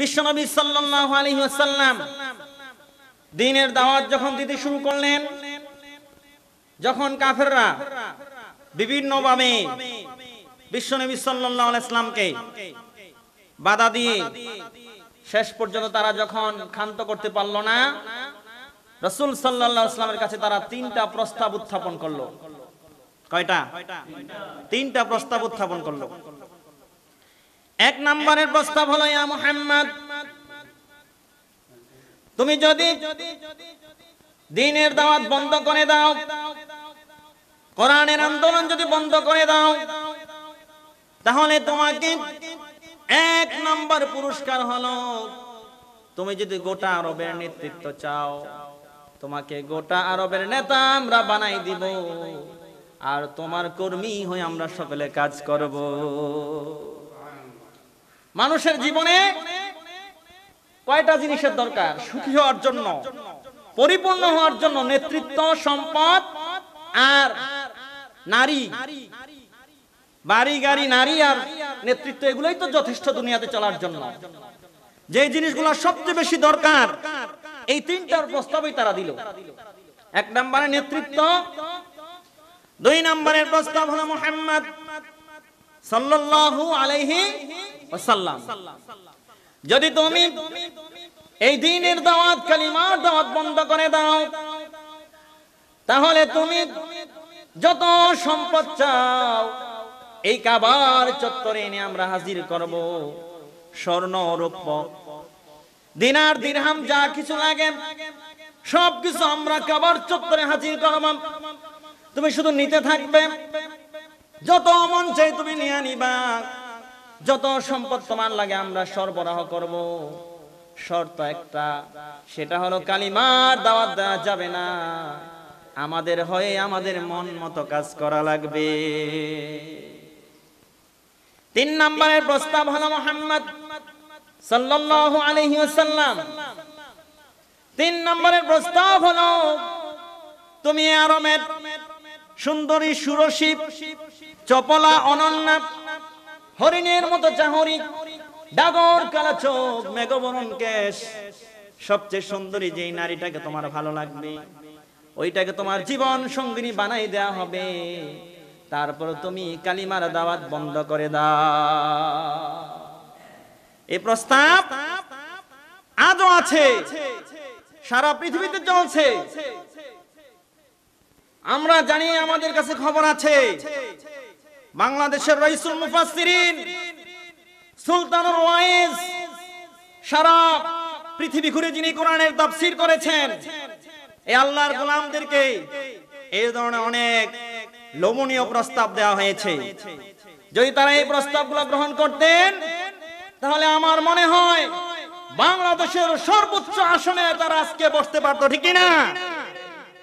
বিশ্বনবী সাল্লাল্লাহু আলাইহি ওয়াসাল্লাম দ্বীনের দাওয়াত যখন দিতে শুরু করলেন যখন কাফেররা বিভিন্নভাবে বিশ্বনবী সাল্লাল্লাহু আলাইহি ইসলামকে বাধা দিয়ে শেষ পর্যন্ত তারা যখন ক্ষান্ত করতে পারল না রাসূল সাল্লাল্লাহু ইসলামের কাছে তারা তিনটা প্রস্তাব উত্থাপন করলো কয়টা তিনটা প্রস্তাব উত্থাপন করলো এক নম্বরের প্রস্তাব হলো ইয়া মুহাম্মদ তুমি যদি দিনের দাওয়াত বন্ধ করে দাও কোরআনের আন্দোলন যদি বন্ধ করে দাও তাহলে তোমাকে এক নম্বর পুরস্কার হলো তুমি যদি গোটা আরবের নেতৃত্ব চাও তোমাকে গোটা আরবের নেতা আমরা বানাই দিব আর তোমার কর্মী হয়ে আমরা সকলে কাজ করব মানুষের জীবনে কয়টা জিনিসের দরকার সুখী হওয়ার জন্য পরিপূর্ণ হওয়ার জন্য নেতৃত্ব সম্পদ আর নারী বাড়ি গাড়ি নারী আর নেতৃত্ব এগুলোই তো যথেষ্ট দুনিয়াতে চলার জন্য যে জিনিসগুলো সবচেয়ে বেশি দরকার এই তিনটার প্রস্তাবই তারা দিল এক নম্বরে নেতৃত্ব দুই নম্বরের প্রস্তাব হলো মোহাম্মদ সাল্লাল্লাহু আলাইহি ওয়াসাল্লাম যদি তুমি এই দ্বীনের দাওয়াত কালিমার দাওয়াত বন্ধ করে দাও তাহলে তুমি যত সম্পদ চাও এই কাবার চত্বরে এনে আমরা হাজির করব স্বর্ণ রৌপ্য দিনার দিরহাম যা কিছু লাগে সবকিছু আমরা কাবার চত্বরে হাজির করব তুমি শুধু নিতে থাকবে যত মন চাই তুমি নিয়ে নিবা যত সম্পদ তোমার লাগে আমরা সরবরাহ করব শর্ত একটা সেটা হলো কালিমার দাওয়াত দেওয়া যাবে না আমাদের হয়ে আমাদের মন মতো কাজ করা লাগবে তিন নম্বরের প্রস্তাব হলো মোহাম্মদ সাল্লাল্লাহু আলাইহি ওয়াসাল্লাম তিন নম্বরের প্রস্তাব হলো তুমি আরমের সুন্দরী সুরসী চপলা অনন্যা হরিণের মতো চাহরি ডাগর কালা চোখ মেঘবরণ কেশ সবচেয়ে সুন্দরী যেই নারীটাকে তোমার ভালো লাগবে ওইটাকে তোমার জীবন সঙ্গিনী বানাই দেয়া হবে তারপর তুমি কালিমার দাওয়াত বন্ধ করে দাও এ প্রস্তাব আজও আছে সারা পৃথিবীতে চলছে আমরা জানি আমাদের কাছে খবর আছে বাংলাদেশের রাইসুল মুফাসসিরিন সুলতানুর ওয়াইজ সারা পৃথিবী ঘুরে যিনি কোরআনের তাফসীর করেছেন এই আল্লাহর গোলামদেরকে এই ধরনের অনেক লোমনীয় প্রস্তাব দেওয়া হয়েছে যদি তারা এই প্রস্তাবগুলো গ্রহণ করতেন তাহলে আমার মনে হয় বাংলাদেশের সর্বোচ্চ আসনে তারা আজকে বসতে পারতো ঠিক না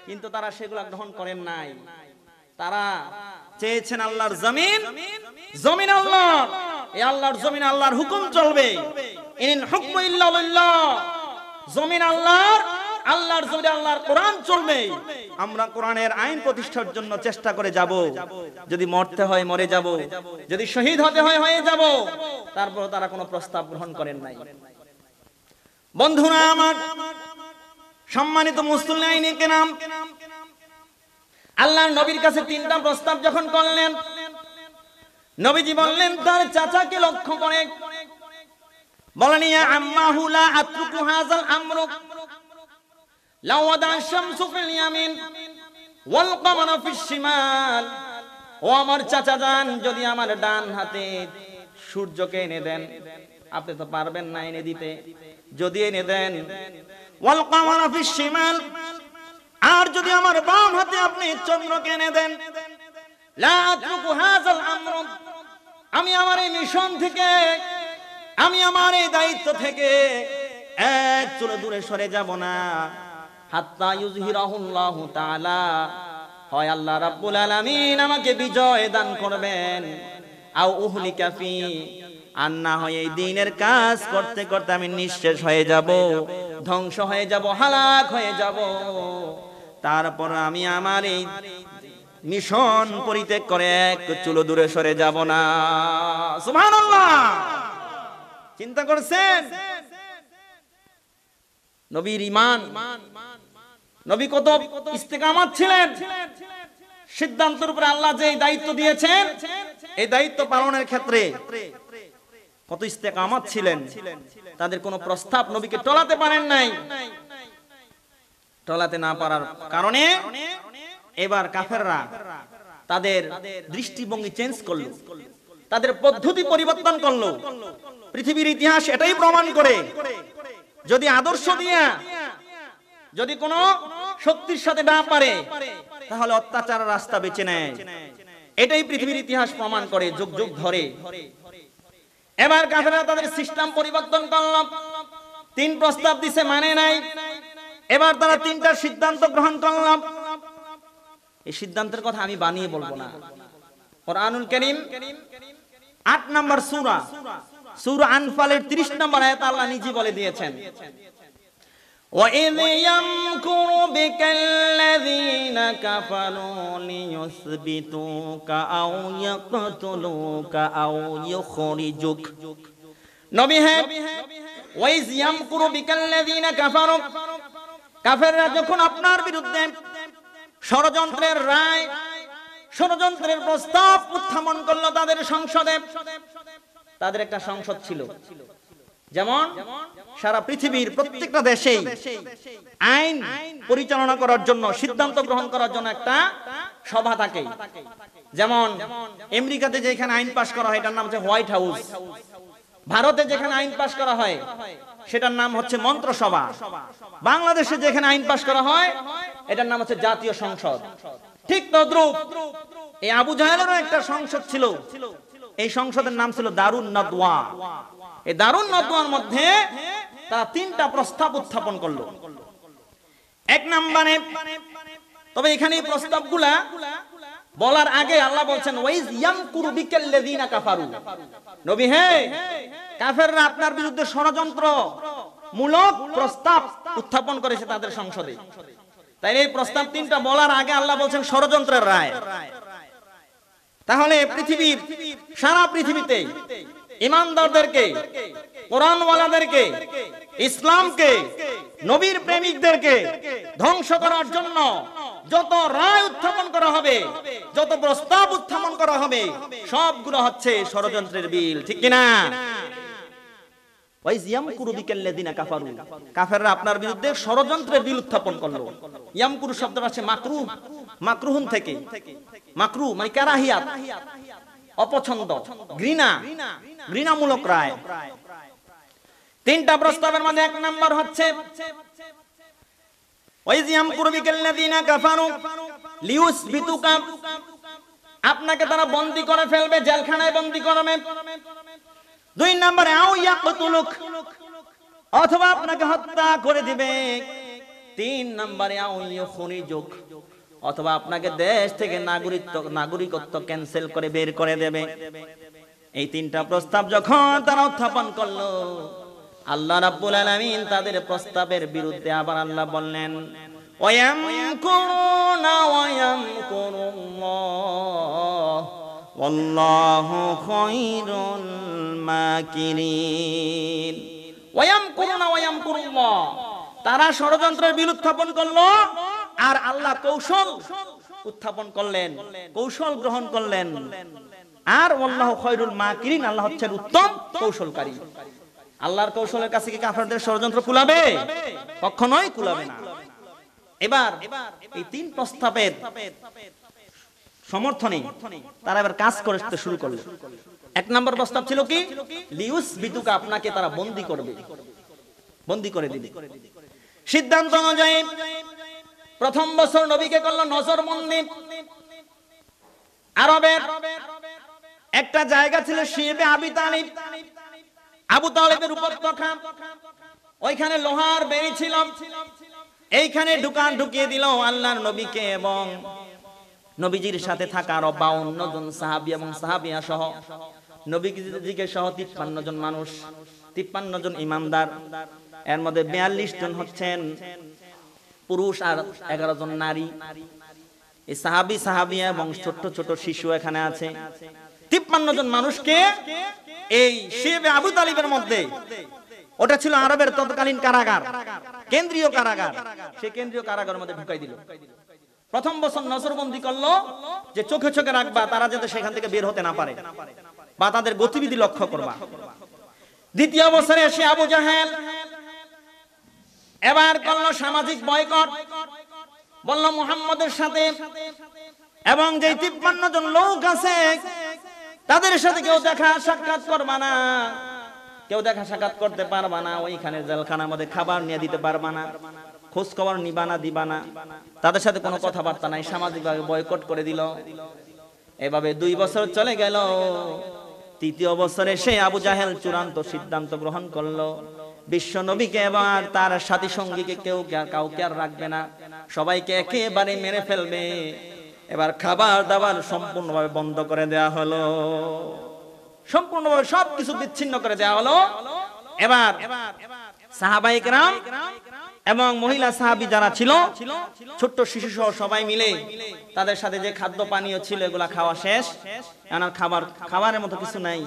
কিন্তু তারা সেগুলা গ্রহণ করেন নাই তারা চেয়েছেন আল্লাহর জমিন জমিন আল্লাহ এই আল্লাহর জমিন আল্লাহর হুকুম চলবে জমিন আল্লাহর আল্লাহর জমিনে আল্লাহর কোরআন চলবে আমরা কোরআনের আইন প্রতিষ্ঠার জন্য চেষ্টা করে যাব যদি মরতে হয় মরে যাব যদি শহীদ হতে হয় হয়ে যাব তারপর তারা কোনো প্রস্তাব গ্রহণ করেন নাই বন্ধুরা আমার সম্মানিত মুসলিম কেনাম আল্লাহ নবীর কাছে তিনটা প্রস্তাব যখন করলেন নবীজি বললেন তার চাচাকে লক্ষ্য করে বলেন ইয়া আম্মাহু লা আতরুকু হাযাল আমরু লাও ওয়াদা শামসু ফিল ইয়ামিন ওয়াল কমারু ফিস শিমাল ও আমার চাচা যান যদি আমার ডান হাতে সূর্যকে এনে দেন আপনি তো পারবেন না এনে দিতে যদি এনে দেন ওয়াল কামারা ফিস শিমাল আর যদি আমার বাম হাতে আপনি চন্দ্র কেনে দেন লা আমি আমার এই মিশন থেকে আমি আমার এই দায়িত্ব থেকে এক চুলে দূরে সরে যাব না হাত্তা ইউজহিরাহুল্লাহ তাআলা হয় আল্লাহ রাব্বুল আলামিন আমাকে বিজয় দান করবেন আও উহলি কাফি আর না হয় এই দিনের কাজ করতে করতে আমি নিঃশেষ হয়ে যাব ধ্বংস হয়ে যাব হালাক হয়ে যাব তারপর আমি আমার এই মিশন পরিত্যাগ করে এক চুলো দূরে সরে যাব না সুবহানাল্লাহ চিন্তা করছেন নবীর ইমান নবী কত ইস্তেকামাত ছিলেন সিদ্ধান্তের উপরে আল্লাহ যে দায়িত্ব দিয়েছেন এই দায়িত্ব পালনের ক্ষেত্রে কত ইস্তেকামত ছিলেন তাদের কোনো প্রস্তাব নবীকে টলাতে পারেন নাই টলাতে না পারার কারণে এবার কাফেররা তাদের দৃষ্টিভঙ্গি চেঞ্জ করলো তাদের পদ্ধতি পরিবর্তন করলো পৃথিবীর ইতিহাস এটাই প্রমাণ করে যদি আদর্শ দিয়া যদি কোনো শক্তির সাথে না পারে তাহলে অত্যাচার রাস্তা বেছে নেয় এটাই পৃথিবীর ইতিহাস প্রমাণ করে যুগ যুগ ধরে এবার কাফেরা তাদের সিস্টেম পরিবর্তন করল তিন প্রস্তাব দিছে মানে নাই এবার তারা তিনটা সিদ্ধান্ত গ্রহণ করল এই সিদ্ধান্তের কথা আমি বানিয়ে বলবো না কোরআনুল করিম আট নম্বর সুরা সুরা আনফালের ৩০ নম্বর আয়াত আল্লাহ নিজে বলে দিয়েছেন وإذ يمكر بك الذين كفروا ليثبتوك أو يقتلوك أو يخرجوك নবী হ্যাঁ ওয়াইজ ইয়ামকুরু বিকাল্লাযিনা কাফারু কাফেররা যখন আপনার বিরুদ্ধে ষড়যন্ত্রের রায় ষড়যন্ত্রের প্রস্তাব উত্থাপন করলো তাদের সংসদে তাদের একটা সংসদ ছিল যেমন সারা পৃথিবীর প্রত্যেকটা দেশে আইন পরিচালনা করার জন্য সিদ্ধান্ত গ্রহণ করার জন্য একটা সভা থাকে যেমন আমেরিকাতে যেখানে আইন পাশ করা হয় এটার নাম হচ্ছে হোয়াইট হাউস ভারতে যেখানে আইন পাশ করা হয় সেটার নাম হচ্ছে মন্ত্রসভা বাংলাদেশে যেখানে আইন পাশ করা হয় এটার নাম হচ্ছে জাতীয় সংসদ ঠিক তদ্রুপ এই আবু জাহেলেরও একটা সংসদ ছিল এই সংসদের নাম ছিল দারুন নদওয়া এই দারুণ নতুয়ার মধ্যে তারা তিনটা প্রস্তাব উত্থাপন করলো এক নম্বরে তবে এখানে এই প্রস্তাবগুলা বলার আগে আল্লাহ বলছেন ওয়াইজ ইয়ামকুরু বিকাল্লাযিনা কাফারু নবী হে কাফেররা আপনার বিরুদ্ধে ষড়যন্ত্র মূলক প্রস্তাব উত্থাপন করেছে তাদের সংসদে তাই এই প্রস্তাব তিনটা বলার আগে আল্লাহ বলছেন ষড়যন্ত্রের রায় তাহলে পৃথিবীর সারা পৃথিবীতে ইমানদারদেরকে কোরআনওয়ালাদেরকে ইসলামকে নবীর প্রেমিকদেরকে ধ্বংস করার জন্য যত রায় উত্থাপন করা হবে যত প্রস্তাব উত্থাপন করা হবে সবগুলো হচ্ছে ষড়যন্ত্রের বিল ঠিক কিনা কাফেররা আপনার বিরুদ্ধে ষড়যন্ত্রের বিল উত্থাপন থেকে মানে অপছন্দ ঘৃণা ঘৃণামূলক রায় তিনটা প্রস্তাবের মধ্যে এক নম্বর হচ্ছে আপনাকে তারা বন্দি করে ফেলবে জেলখানায় বন্দি করবে দুই নম্বরে অথবা আপনাকে হত্যা করে দিবে তিন নম্বরে অথবা আপনাকে দেশ থেকে নাগরিকত্ব নাগরিকত্ব ক্যান্সেল করে বের করে দেবে এই তিনটা প্রস্তাব যখন তারা উত্থাপন করলো আল্লাহ রাব্বুল আলামিন তাদের প্রস্তাবের বিরুদ্ধে আবার আল্লাহ বললেন ওয়ায়ামকুরুনা ওয়ায়ামকুরুল্লাহ ওয়াল্লাহু খায়রুল মাকিরিন ওয়ায়ামকুরুনা ওয়ায়ামকুরুল্লাহ তারা ষড়যন্ত্রের বিরুদ্ধ উত্থাপন করলো আর আল্লাহ কৌশল উত্থাপন করলেন কৌশল গ্রহণ করলেন আর আল্লাহ খয়রুল মাকিরিন আল্লাহ হচ্ছেন উত্তম কৌশলকারী আল্লাহর কৌশলের কাছে কি কাফেরদের ষড়যন্ত্র কুলাবে কখনোই কুলাবে না এবার এই তিন প্রস্তাবের সমর্থনে তারা এবার কাজ করতে শুরু করলো এক নম্বর প্রস্তাব ছিল কি লিউস বিতুকে আপনাকে তারা বন্দি করবে বন্দি করে দিবে সিদ্ধান্ত অনুযায়ী প্রথম বছর নবীকে করলো নজর মন্দির আরবের একটা জায়গা ছিল শিবে আবি তালিব আবু তালেবের উপত্যকা ওইখানে লোহার বেড়ি ছিল এইখানে দোকান ঢুকিয়ে দিল আল্লাহর নবীকে এবং নবীজির সাথে থাকা আরো বাউন্ন জন সাহাবি এবং সাহাবিয়া সহ নবীজিকে সহ তিপ্পান্ন জন মানুষ তিপ্পান্ন জন ইমানদার এর মধ্যে বিয়াল্লিশ জন হচ্ছেন পুরুষ আর এগারো জন নারী এই সাহাবি সাহাবিয়া এবং ছোট্ট ছোট শিশু এখানে আছে তিপ্পান্ন জন মানুষকে এই শিবে আবু তালিবের মধ্যে ওটা ছিল আরবের তৎকালীন কারাগার কেন্দ্রীয় কারাগার সে কেন্দ্রীয় কারাগার মধ্যে ঢুকাই দিল প্রথম বছর নজরবন্দি করলো যে চোখে চোখে রাখবা তারা যাতে সেখান থেকে বের হতে না পারে বা তাদের গতিবিধি লক্ষ্য করবা দ্বিতীয় বছরে এসে আবু জাহেল এবার করলো সামাজিক বয়কট বলল মুহাম্মদের সাথে এবং যে তিপ্পান্ন জন লোক আছে তাদের সাথে কেউ দেখা সাক্ষাৎ করবা না কেউ দেখা সাক্ষাৎ করতে পারবা না ওইখানে জেলখানা মধ্যে খাবার নিয়ে দিতে পারবা না খোঁজ খবর নিবানা দিবানা তাদের সাথে কোনো কথাবার্তা নাই সামাজিকভাবে বয়কট করে দিল এভাবে দুই বছর চলে গেল তৃতীয় বছরে সে আবু জাহেল চূড়ান্ত সিদ্ধান্ত গ্রহণ করলো বিশ্ব নবীকে এবার তার সাথী সঙ্গীকে কেউ কাউকে আর রাখবে না সবাইকে একেবারে মেরে ফেলবে এবার খাবার দাবার সম্পূর্ণভাবে বন্ধ করে দেয়া হলো সম্পূর্ণভাবে সবকিছু বিচ্ছিন্ন করে দেয়া হলো এবার সাহাবাইকরাম এবং মহিলা সাহাবি যারা ছিল ছোট্ট শিশু সহ সবাই মিলে তাদের সাথে যে খাদ্য পানীয় ছিল এগুলা খাওয়া শেষ এনার খাবার খাবারের মতো কিছু নাই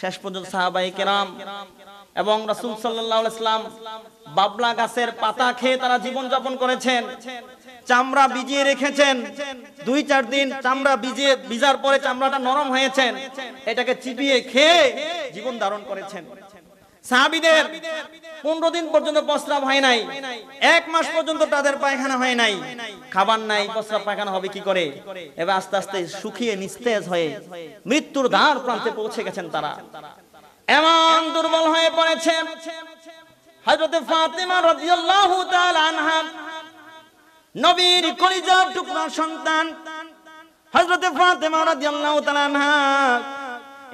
শেষ পর্যন্ত সাহাবাই কেরাম এবং রাসুল সাল্লাহ ইসলাম বাবলা গাছের পাতা খেয়ে তারা জীবন যাপন করেছেন চামড়া ভিজিয়ে রেখেছেন দুই চার দিন চামড়া ভিজিয়ে ভিজার পরে চামড়াটা নরম হয়েছে এটাকে চিপিয়ে খেয়ে জীবন ধারণ করেছেন সাহাবিদের পনেরো দিন পর্যন্ত প্রস্রাব হয় নাই এক মাস পর্যন্ত তাদের পায়খানা হয় নাই খাবার নাই প্রস্রাব পায়খানা হবে কি করে এবার আস্তে আস্তে শুকিয়ে নিস্তেজ হয়ে মৃত্যুর দ্বার প্রান্তে পৌঁছে গেছেন তারা এমন দুর্বল হয়ে পড়েছেন হযরতে ফাতেমা রাদিয়াল্লাহু তাআলা আনহা নবীর কলিজার টুকরা সন্তান হজরতে ফাতেমা রাদিয়াল্লাহু তাআলা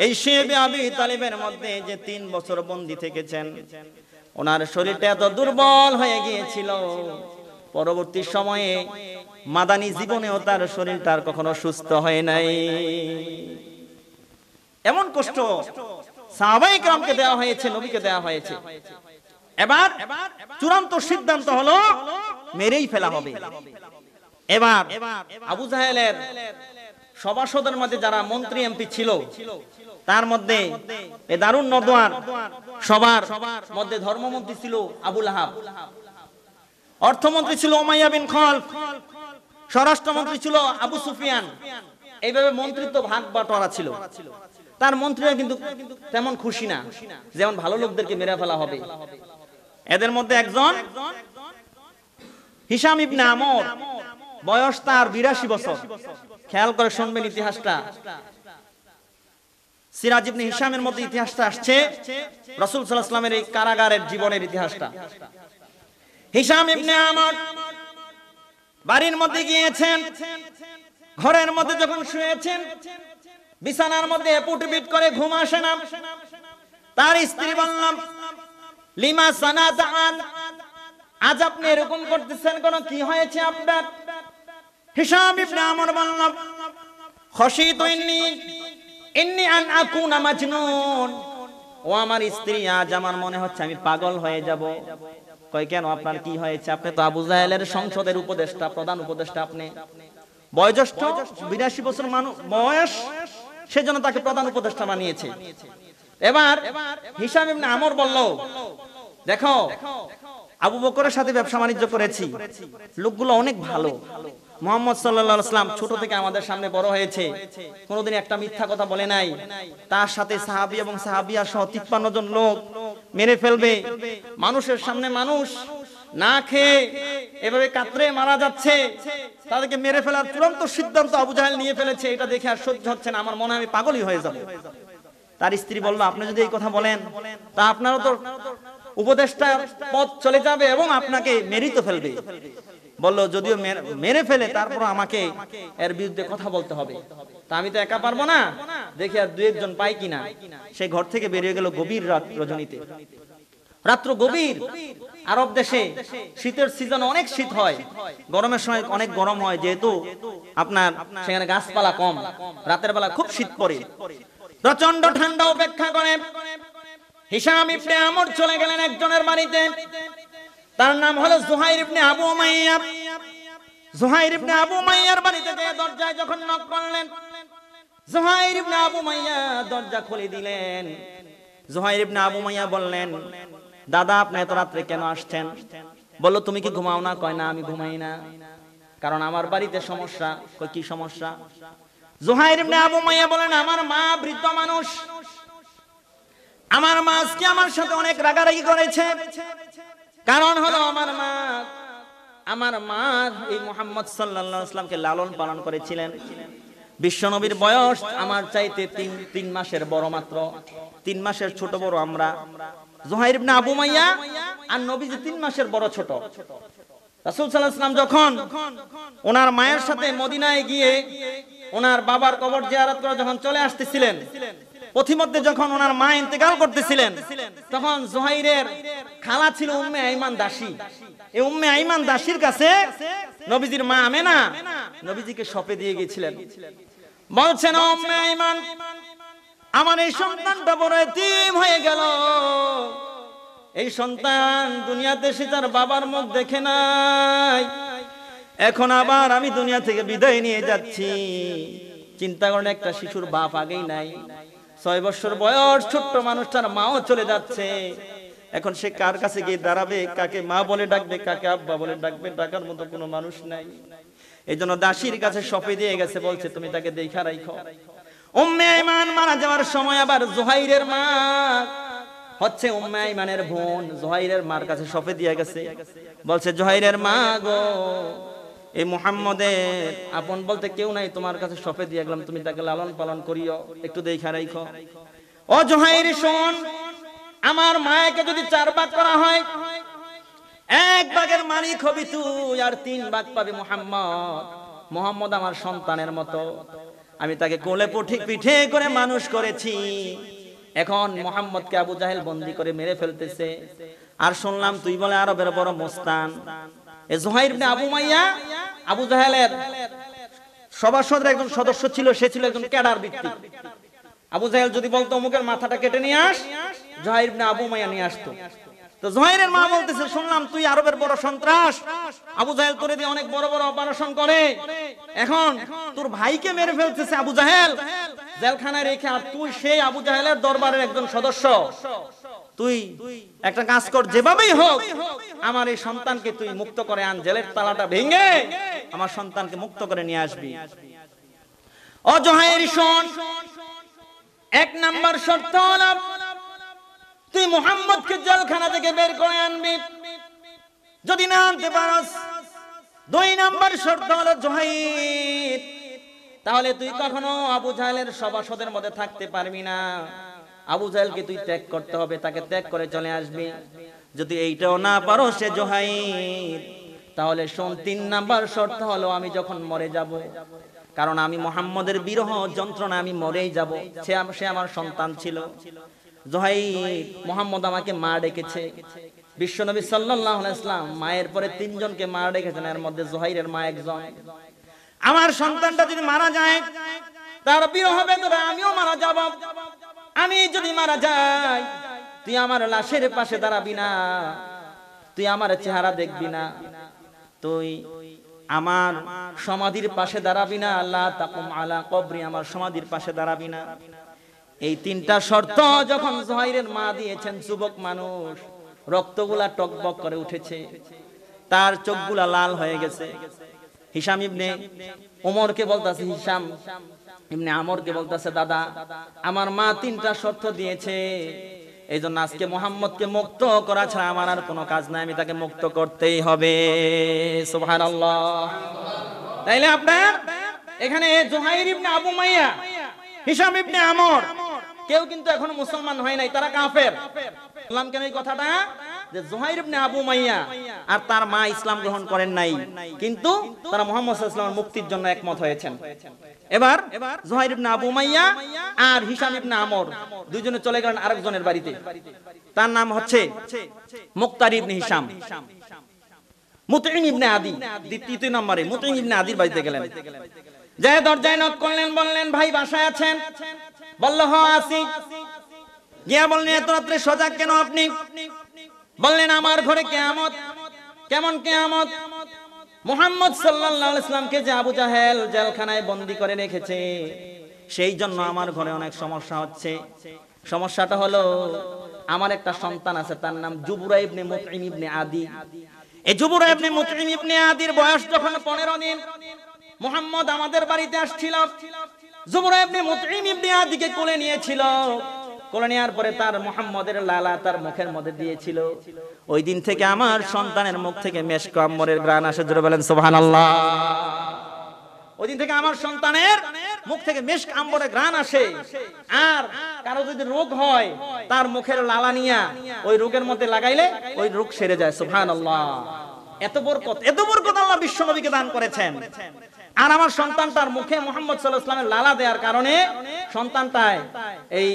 এই শেবে আবি তালিবের মধ্যে যে তিন বছর বন্দি থেকেছেন ওনার শরীরটা এত দুর্বল হয়ে গিয়েছিল পরবর্তী সময়ে মাদানী জীবনেও তার শরীরটা আর কখনো সুস্থ হয় নাই এমন কষ্ট সাহাবাই গ্রামকে দেওয়া হয়েছে নবীকে দেওয়া হয়েছে এবার চূড়ান্ত সিদ্ধান্ত হলো মেরেই ফেলা হবে এবার আবু জাহেলের সভাসদের মধ্যে যারা মন্ত্রী এমপি ছিল তার মধ্যে দারুন সবার মধ্যে ধর্মমন্ত্রী ছিল আবুল আহাব অর্থমন্ত্রী ছিল ওমাইয়া বিন খল স্বরাষ্ট্রমন্ত্রী ছিল আবু সুফিয়ান এইভাবে মন্ত্রিত্ব ভাগ বাটোয়ারা ছিল তার মন্ত্রীরা কিন্তু তেমন খুশি না যেমন ভালো লোকদেরকে মেরে ফেলা হবে এদের মধ্যে একজন হিসাম ইবনে আমর বয়স তার বিরাশি বছর খেয়াল করে শুনবেন ইতিহাসটা সিরাজ ইবনে হিসামের মধ্যে ইতিহাসটা আসছে রাসূল সাল্লাল্লাহু এই কারাগারের জীবনের ইতিহাসটা হিসাম ইবনে আমর বাড়ির মধ্যে গিয়েছেন ঘরের মধ্যে যখন শুয়েছেন বিছানার মধ্যে এপুটপিট করে ঘুম আসে না তার স্ত্রী বললাম লিমা দান আজ আপনি এরকম করতেছেন কোন কি হয়েছে আপনার হিসাব ইবনে আমর বললাম তো ইন্নি ইন্নি আন আকুনা মাজনুন ও আমার স্ত্রী আজ আমার মনে হচ্ছে আমি পাগল হয়ে যাব কই কেন আপনার কি হয়েছে আপনি তো আবু জাহেলের সংসদের উপদেষ্টা প্রধান উপদেষ্টা আপনি বয়োজ্যেষ্ঠ বিরাশি বছর মানুষ বয়স সেজন্য তাকে প্রধান উপদেষ্টা বানিয়েছে এবার হিসাম এমনি আমর বলল দেখো আবু বকরের সাথে ব্যবসা বাণিজ্য করেছি লোকগুলো অনেক ভালো মোহাম্মদ সাল্লাম ছোট থেকে আমাদের সামনে বড় হয়েছে কোনোদিন একটা মিথ্যা কথা বলে নাই তার সাথে সাহাবি এবং সাহাবিয়া সহ তিপ্পান্ন জন লোক মেরে ফেলবে মানুষের সামনে মানুষ না খেয়ে এভাবে কাতরে মারা যাচ্ছে তাদেরকে মেরে ফেলার চূড়ান্ত সিদ্ধান্ত আবু জাহেল নিয়ে ফেলেছে এটা দেখে আর সহ্য হচ্ছে না আমার মনে আমি পাগলই হয়ে যাবো তার স্ত্রী বললো আপনি যদি এই কথা বলেন তা আপনারও তো উপদেষ্টা পথ চলে যাবে এবং আপনাকে মেরিত ফেলবে বললো যদিও মেরে ফেলে তারপর আমাকে এর বিরুদ্ধে কথা বলতে হবে তা আমি তো একা পারবো না দেখি আর দু একজন পাই কিনা সে ঘর থেকে বেরিয়ে গেল গভীর রাত রজনীতে রাত্র গভীর আরব দেশে শীতের সিজন অনেক শীত হয় গরমের সময় অনেক গরম হয় যেহেতু আপনার সেখানে গাছপালা কম রাতের বেলা খুব শীত পড়ে প্রচন্ড ঠান্ডা উপেক্ষা করে হিসাম ইবনে আমর চলে গেলেন একজনের বাড়িতে তার নাম হলো জুহাইর ইবনে আবু মাইয়া জুহাইর ইবনে আবু মাইয়ার বাড়িতে গিয়ে দরজায় যখন নক করলেন জুহাইর ইবনে আবু মাইয়া দরজা খুলে দিলেন জুহাইর ইবনে আবু মাইয়া বললেন দাদা আপনি এত রাত্রে কেন আসছেন বললো তুমি কি ঘুমাও না কয় না আমি ঘুমাই না কারণ আমার বাড়িতে সমস্যা কই কি সমস্যা জোহাইর ইবনে আবু মাইয়া বলেন আমার মা বৃদ্ধ মানুষ আমার মা আজকে আমার সাথে অনেক রাগারাগি করেছে কারণ হলো আমার মা আমার মা এই মোহাম্মদ সাল্লাল্লাহু আলাইহি লালন পালন করেছিলেন বিশ্বনবীর বয়স আমার চাইতে তিন তিন মাসের বড় মাত্র তিন মাসের ছোট বড় আমরা জোহাইর ইবনে আবু মাইয়া আর নবী যে তিন মাসের বড় ছোট রাসূল সাল্লাল্লাহু আলাইহি যখন ওনার মায়ের সাথে মদিনায় গিয়ে ওনার বাবার কবর জিয়ারত করে যখন চলে আসতেছিলেন পথিমধ্যে যখন ওনার মা ইন্তেকাল করতেছিলেন তখন জোহাইরের খালা ছিল উম্মে আইমান দাসী এই উম্মে আইমান দাসীর কাছে নবীজির মা আমেনা নবীজিকে সপে দিয়ে গিয়েছিলেন বলছেন উম্মে আইমান আমার এই সন্তানটা বড় এতিম হয়ে গেল এই সন্তান দুনিয়াতে সে তার বাবার মুখ দেখে নাই এখন আবার আমি দুনিয়া থেকে বিদায় নিয়ে যাচ্ছি চিন্তা করেন একটা শিশুর বাপ আগেই নাই ছয় বছর বয়স ছোট্ট মানুষটার মাও চলে যাচ্ছে এখন সে কার কাছে গিয়ে দাঁড়াবে কাকে মা বলে ডাকবে কাকে আব্বা বলে ডাকবে ডাকার মতো কোনো মানুষ নাই এই জন্য দাসীর কাছে সপে দিয়ে গেছে বলছে তুমি তাকে দেখা রাখো উম্মে আইমান মারা যাওয়ার সময় আবার জোহাইরের মা হচ্ছে উম্মে আইমানের বোন জোহাইরের মার কাছে সপে দিয়ে গেছে বলছে জোহাইরের মা গো এই মোহাম্মদের আপন বলতে কেউ নাই তোমার কাছে সপে দিয়ে গেলাম তুমি তাকে লালন পালন করিও একটু দেখা রাখো ও জোহাইরি শোন আমার মায়েকে যদি চার ভাগ করা হয় এক ভাগের মালিক হবি তুই আর তিন ভাগ পাবি মোহাম্মদ মোহাম্মদ আমার সন্তানের মতো আমি তাকে কোলে পুঠি পিঠে করে মানুষ করেছি এখন মোহাম্মদকে আবু জাহেল বন্দি করে মেরে ফেলতেছে আর শুনলাম তুই বলে আরবের বড় মোস্তান এ জোহাইর আবু মাইয়া আবু জাহেলের সভাসদের একজন সদস্য ছিল সে ছিল একজন ক্যাডার ব্যক্তি আবু জাহেল যদি বলতো অমুকের মাথাটা কেটে নিয়ে আস জহির না আবু মাইয়া নিয়ে আসতো তো জহিরের মা বলতেছে শুনলাম তুই আরবের বড় সন্ত্রাস আবু জাহেল তোরে দিয়ে অনেক বড় বড় অপারেশন করে এখন তোর ভাইকে মেরে ফেলতেছে আবু জাহেল জেলখানায় রেখে আর তুই সেই আবু জাহেলের দরবারের একজন সদস্য তুই একটা কাজ কর যেভাবেই হোক আমার এই সন্তানকে তুই মুক্ত করে আন জেলের তালাটা ভেঙে আমার সন্তানকে মুক্ত করে নিয়ে আসবি এক নাম্বার শর্ত তুই মোহাম্মদকে জেলখানা থেকে বের করে আনবি যদি না আনতে পারস দুই নাম্বার শর্ত হলো জহাইর তাহলে তুই কখনো আবু জাহেলের সভাসদের মধ্যে থাকতে পারবি না আবু জাহেলকে তুই ত্যাগ করতে হবে তাকে ত্যাগ করে চলে আসবি যদি এইটাও না পারো সে জোহাই তাহলে শোন তিন নাম্বার শর্ত হলো আমি যখন মরে যাব কারণ আমি মোহাম্মদের বিরহ যন্ত্রণা আমি মরেই যাব সে সে আমার সন্তান ছিল জোহাই মোহাম্মদ আমাকে মা ডেকেছে বিশ্বনবী আলাইহি সাল্লাম মায়ের পরে তিনজনকে মা ডেকেছেন এর মধ্যে জোহাইরের মা একজন আমার সন্তানটা যদি মারা যায় তার বিরহ বেদনা আমিও মারা যাব আমি যদি মারা যাই তুই আমার লাশের পাশে দাঁড়াবি না তুই আমার চেহারা দেখবি না তুই আমার সমাধির পাশে দাঁড়াবি না আল্লাহ তাকুম আলা কবরি আমার সমাধির পাশে দাঁড়াবি না এই তিনটা শর্ত যখন জহাইরের মা দিয়েছেন যুবক মানুষ রক্তগুলা টকবক করে উঠেছে তার চোখগুলা লাল হয়ে গেছে হিসাম ইবনে ওমরকে বলতাছে হিসাম এমনি আমরকে বলতেছে দাদা আমার মা তিনটা শর্ত দিয়েছে এই জন্য আজকে মোহাম্মদকে মুক্ত করা ছাড়া আমার আর কোনো কাজ নাই আমি তাকে মুক্ত করতেই হবে সুহান তাইলে আপনার এখানে জোহাইর ইবনে আবু মাইয়া হিসাম ইবনে আমর কেউ কিন্তু এখন মুসলমান হয় নাই তারা কাফের বললাম কেন এই কথাটা যে জোহাইর ইবনে আবু মাইয়া আর তার মা ইসলাম গ্রহণ করেন নাই কিন্তু তারা মোহাম্মদ সাল্লাল্লাহু মুক্তির জন্য একমত হয়েছেন এবার জোহাইর ইবনে আবু মাইয়া আর হিশাম ইবনে আমর দুইজনে চলে গেলেন আরেকজনের বাড়িতে তার নাম হচ্ছে মুক্তার ইবনে হিশাম মুতঈম ইবনে আদি তৃতীয় নম্বরে মুতঈম ইবনে আদির বাড়িতে গেলেন যায় দরজায় নক করলেন বললেন ভাই বাসায় আছেন বলল হ হ্যাঁ, আছি গিয়া বললেন এত রাত্রে সজাগ কেন আপনি বললেন আমার ঘরে কেয়ামত কেমন কেয়ামত মোহাম্মদ সাল্লাহ ইসলামকে যে আবু জাহেল জেলখানায় বন্দি করে রেখেছে সেই জন্য আমার ঘরে অনেক সমস্যা হচ্ছে সমস্যাটা হলো আমার একটা সন্তান আছে তার নাম জুবুরা ইবনে মুতইম ইবনে আদি এই জুবুরা ইবনে মুতইম ইবনে আদির বয়স যখন পনেরো দিন মোহাম্মদ আমাদের বাড়িতে আসছিল জুবুরা ইবনে মুতইম ইবনে আদিকে কোলে নিয়েছিল কোলে নেওয়ার পরে তার মোহাম্মদের লালা তার মুখের মধ্যে দিয়েছিল ওই দিন থেকে আমার সন্তানের মুখ থেকে মেষ আম্মরের গ্রাণ আসে জোরে বলেন সুবহানাল্লাহ ওই দিন থেকে আমার সন্তানের মুখ থেকে আসে আর কারো যদি রোগ হয় তার মুখের লালা নিয়া ওই রোগের মধ্যে লাগাইলে ওই রোগ সেরে যায় সুবহানাল্লাহ এত বরকত এত বরকত আল্লাহ বিশ্ব নবীকে দান করেছেন আর আমার সন্তানটার মুখে মোহাম্মদ সাল্লাহামের লালা দেওয়ার কারণে সন্তানটায় এই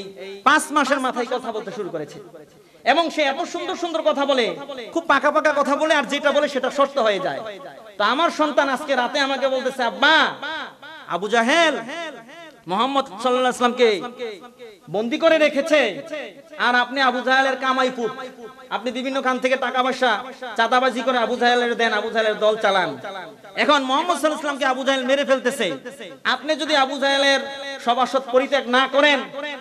পাঁচ মাসের মাথায় কথা বলতে শুরু করেছে এবং সে এত সুন্দর সুন্দর কথা বলে খুব পাকা পাকা কথা বলে আর যেটা বলে সেটা সত্য হয়ে যায় তো আমার সন্তান আজকে রাতে আমাকে বলতেছে আব্বা আবু জাহেল মোহাম্মদ সাল্লাহামকে বন্দি করে রেখেছে আর আপনি আবু জাহালের কামাই পুট আপনি বিভিন্ন খান থেকে টাকা পয়সা চাঁদাবাজি করে আবু জাহালের দেন আবু জাহালের দল চালান এখন মোহাম্মদ সাল্লাহামকে আবু জাহাল মেরে ফেলতেছে আপনি যদি আবু জাহালের সভাসদ পরিত্যাগ না করেন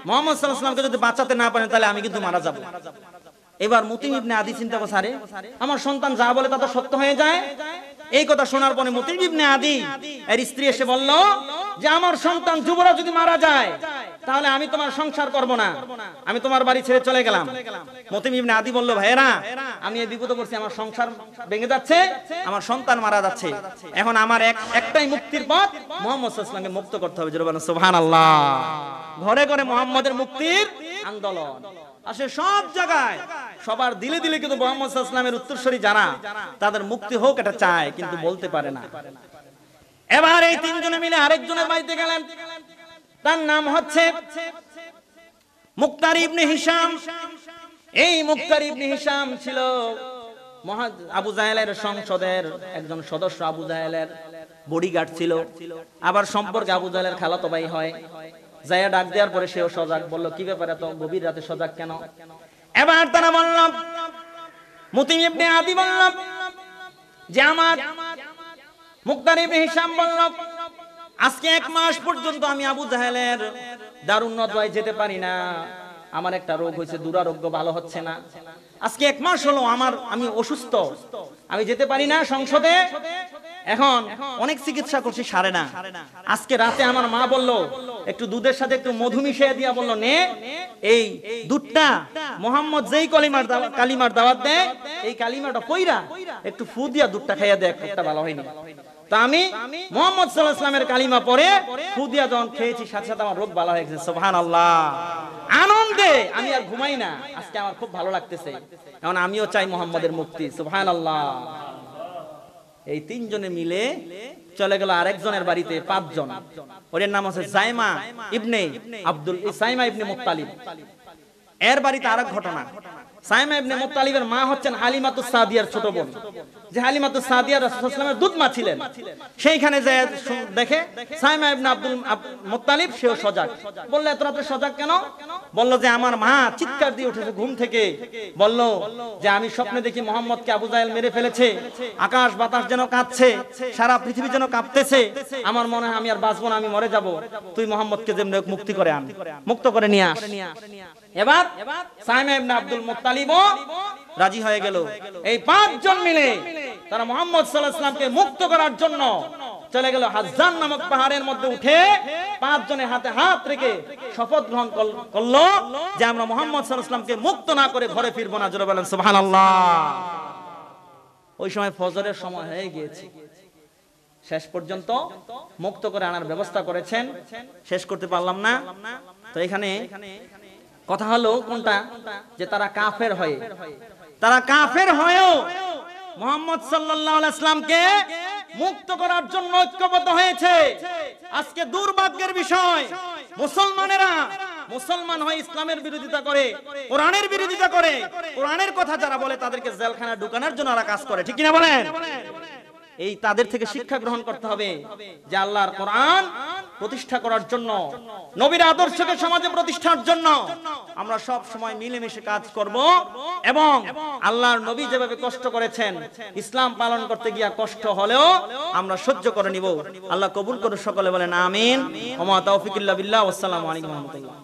মোহাম্মদ সাল্লাহামকে যদি বাঁচাতে না পারেন তাহলে আমি কিন্তু মারা যাব এবার মতিম ইবনে আদি চিন্তা করছে আমার সন্তান যা বলে তা তো সত্য হয়ে যায় এই কথা শোনার পরে মতির ইবনে আদি এর স্ত্রী এসে বলল যে আমার সন্তান যুবরা যদি মারা যায় তাহলে আমি তোমার সংসার করব না আমি তোমার বাড়ি ছেড়ে চলে গেলাম মতিম ইবনে আদি বলল ভাইরা আমি এই বিপদে পড়ছি আমার সংসার ভেঙে যাচ্ছে আমার সন্তান মারা যাচ্ছে এখন আমার এক একটাই মুক্তির পথ মোহাম্মদ ইসলামকে মুক্ত করতে হবে যারা বলেন সুবহানাল্লাহ ঘরে ঘরে মোহাম্মদের মুক্তির আন্দোলন আসে সব জায়গায় সবার দিলে দিলে কিন্তু মোহাম্মদ ইসলামের উত্তরসরি জানা তাদের মুক্তি হোক এটা চায় কিন্তু বলতে পারে না এবার এই তিনজনে মিলে আরেকজনের বাড়িতে গেলেন তার নাম হচ্ছে মুক্তার ইবনে হিসাম এই মুক্তার ইবনে হিসাম ছিল মহা আবু জাহেলের সংসদের একজন সদস্য আবু জাহেলের বডিগার্ড ছিল আবার সম্পর্কে আবু জাহেলের খালাতো ভাই হয় যাইয়া ডাক দেওয়ার পরে সেও সজাগ বলল কি ব্যাপারে তো গভীর রাতে সজাগ কেন এবার তারা বললাম মুতিম ইবনে আদি বললাম যে আমার মুক্তার ইবনে হিসাম বললাম আজকে এক মাস পর্যন্ত আমি আবু জাহেলের দারুন নদওয়ায় যেতে পারি না আমার একটা রোগ হয়েছে দুরারোগ্য ভালো হচ্ছে না আজকে এক মাস হলো আমার আমি অসুস্থ আমি যেতে পারি না সংসদে এখন অনেক চিকিৎসা করছি সারে না আজকে রাতে আমার মা বলল একটু দুধের সাথে একটু মধু মিশিয়ে দিয়া বললো নে এই দুধটা মোহাম্মদ যেই কলিমার কালিমার দাওয়াত দেয় এই কালিমাটা কইরা একটু ফু দিয়া দুধটা খাইয়া দেয় একটা ভালো হয়নি আমি মোহাম্মদ কালিমা পরে ফুদিয়া যখন খেয়েছি সাথে সাথে আমার রোগ ভালো হয়ে গেছে সোহান আল্লাহ আনন্দে আমি আর ঘুমাই না আজকে আমার খুব ভালো লাগতেছে এখন আমিও চাই মোহাম্মদের মুক্তি সোহান আল্লাহ এই তিনজনে মিলে চলে গেল আরেকজনের বাড়িতে পাঁচজন ওর নাম হচ্ছে জাইমা ইবনে আব্দুল সাইমা ইবনে মুক্তালিব এর বাড়িতে আরেক ঘটনা মা হচ্ছেন সাদিয়ার ছোট বোন যে ছিলেন সেইখানে দেখে আব্দুল সজাগ কেন যে আমার মা চিৎকার দিয়ে উঠেছে ঘুম থেকে বললো যে আমি স্বপ্নে দেখি মোহাম্মদকে আবু জাহেল মেরে ফেলেছে আকাশ বাতাস যেন কাঁদছে সারা পৃথিবী যেন কাঁপতেছে আমার মনে হয় আমি আর বাঁচবো না আমি মরে যাব তুই মোহাম্মদকে কে মুক্তি করে আন মুক্ত করে নিয়ে আস এবার সাইম না আব্দুল মুত্তালিবও রাজি হয়ে গেল এই পাঁচজন মিলে তারা মোহাম্মদ সাল্লাহামকে মুক্ত করার জন্য চলে গেল হাজান নামক পাহাড়ের মধ্যে উঠে পাঁচ জনের হাতে হাত রেখে শপথ গ্রহণ করলো যে আমরা মোহাম্মদ সাল্লাহামকে মুক্ত না করে ঘরে ফিরবো না জোরে বলেন সুহান ওই সময় ফজরের সময় হয়ে গিয়েছে শেষ পর্যন্ত মুক্ত করে আনার ব্যবস্থা করেছেন শেষ করতে পারলাম না তো এখানে কথা হলো কোনটা যে তারা কাফের হয়ে তারা কাফের হয়েও মোহাম্মদ সাল্লাল্লাহু সাল্লামকে মুক্ত করার জন্য ঐক্যবদ্ধ হয়েছে আজকে দুর্ভাগ্যের বিষয় মুসলমানেরা মুসলমান হয় ইসলামের বিরোধিতা করে কোরআনের বিরোধিতা করে কোরআনের কথা যারা বলে তাদেরকে জেলখানা ঢুকানোর জন্য কাজ করে ঠিক কিনা বলেন এই তাদের থেকে শিক্ষা গ্রহণ করতে হবে যে আল্লাহর কোরআন প্রতিষ্ঠা করার জন্য নবীর আদর্শকে সমাজে প্রতিষ্ঠার জন্য আমরা সব সময় মিলেমিশে কাজ করব এবং আল্লাহর নবী যেভাবে কষ্ট করেছেন ইসলাম পালন করতে গিয়া কষ্ট হলেও আমরা সহ্য করে নিব আল্লাহ কবুল করে সকলে বলেন আমিন ওমা তাওফিকুল্লাহ বিল্লাহ আসসালামু আলাইকুম ওয়া রাহমাতুল্লাহ